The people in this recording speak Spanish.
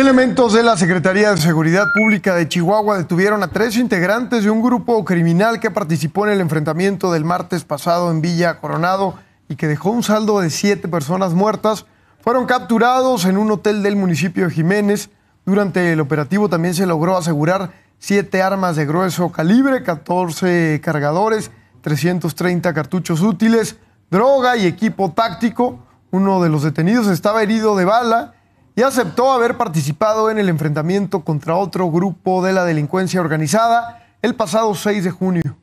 elementos de la Secretaría de Seguridad Pública de Chihuahua detuvieron a tres integrantes de un grupo criminal que participó en el enfrentamiento del martes pasado en Villa Coronado y que dejó un saldo de siete personas muertas. Fueron capturados en un hotel del municipio de Jiménez. Durante el operativo también se logró asegurar siete armas de grueso calibre, 14 cargadores, 330 cartuchos útiles, droga y equipo táctico. Uno de los detenidos estaba herido de bala y aceptó haber participado en el enfrentamiento contra otro grupo de la delincuencia organizada el pasado 6 de junio.